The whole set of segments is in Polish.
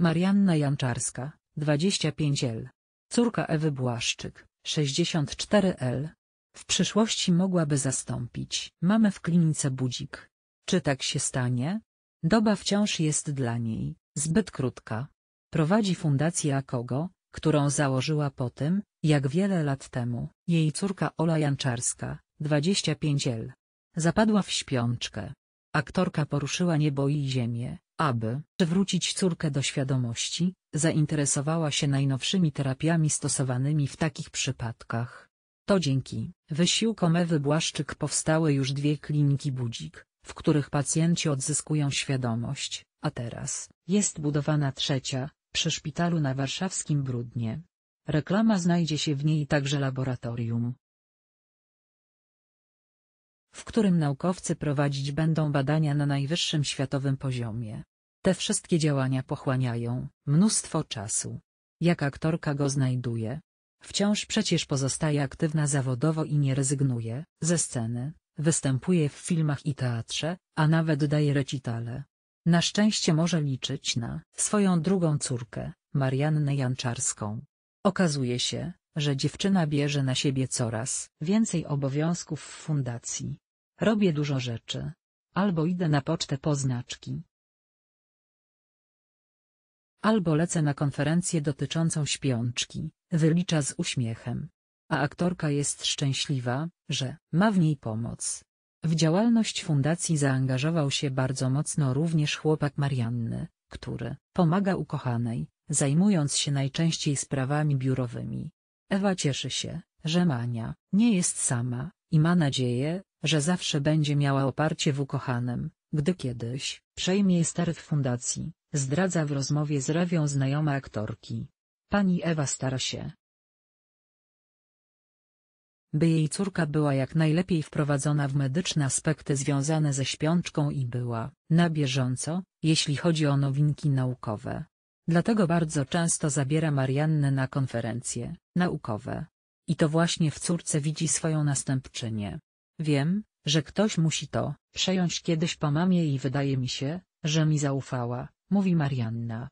Marianna Janczarska, 25L. Córka Ewy Błaszczyk, 64L. W przyszłości mogłaby zastąpić mamę w klinice Budzik. Czy tak się stanie? Doba wciąż jest dla niej zbyt krótka. Prowadzi fundację Akogo, którą założyła po tym, jak wiele lat temu, jej córka Ola Janczarska, 25L. Zapadła w śpiączkę. Aktorka poruszyła niebo i ziemię, aby przywrócić córkę do świadomości, zainteresowała się najnowszymi terapiami stosowanymi w takich przypadkach. To dzięki wysiłkom Ewy Błaszczyk powstały już dwie kliniki budzik, w których pacjenci odzyskują świadomość, a teraz jest budowana trzecia, przy szpitalu na warszawskim Brudnie. Reklama znajdzie się w niej także laboratorium, w którym naukowcy prowadzić będą badania na najwyższym światowym poziomie. Te wszystkie działania pochłaniają mnóstwo czasu. Jak aktorka go znajduje? Wciąż przecież pozostaje aktywna zawodowo i nie rezygnuje ze sceny, występuje w filmach i teatrze, a nawet daje recitale. Na szczęście może liczyć na swoją drugą córkę, Mariannę Janczarską. Okazuje się, że dziewczyna bierze na siebie coraz więcej obowiązków w fundacji. Robię dużo rzeczy. Albo idę na pocztę po znaczki. Albo lecę na konferencję dotyczącą śpiączki, wylicza z uśmiechem. A aktorka jest szczęśliwa, że ma w niej pomoc. W działalność fundacji zaangażował się bardzo mocno również chłopak Marianny, który pomaga ukochanej, zajmując się najczęściej sprawami biurowymi. Ewa cieszy się, że Mania nie jest sama i ma nadzieję, że zawsze będzie miała oparcie w ukochanym, gdy kiedyś przejmie stary w fundacji, zdradza w rozmowie z Rewią znajoma aktorki. Pani Ewa stara się, by jej córka była jak najlepiej wprowadzona w medyczne aspekty związane ze śpiączką i była na bieżąco, jeśli chodzi o nowinki naukowe. Dlatego bardzo często zabiera Mariannę na konferencje naukowe. I to właśnie w córce widzi swoją następczynię, Wiem, że ktoś musi to przejąć kiedyś po mamie i wydaje mi się, że mi zaufała, mówi Marianna.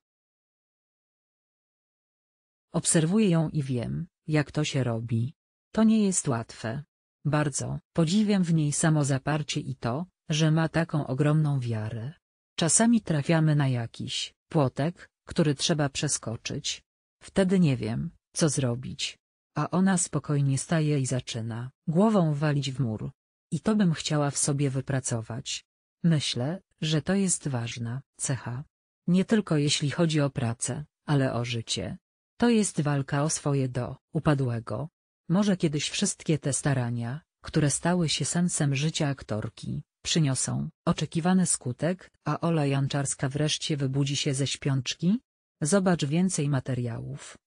Obserwuję ją i wiem, jak to się robi. To nie jest łatwe. Bardzo podziwiam w niej samozaparcie i to, że ma taką ogromną wiarę. Czasami trafiamy na jakiś płotek, który trzeba przeskoczyć. Wtedy nie wiem, co zrobić. A ona spokojnie staje i zaczyna głową walić w mur. I to bym chciała w sobie wypracować. Myślę, że to jest ważna cecha. Nie tylko jeśli chodzi o pracę, ale o życie. To jest walka o swoje do upadłego. Może kiedyś wszystkie te starania, które stały się sensem życia aktorki, przyniosą oczekiwany skutek, a Ola Janczarska wreszcie wybudzi się ze śpiączki? Zobacz więcej materiałów.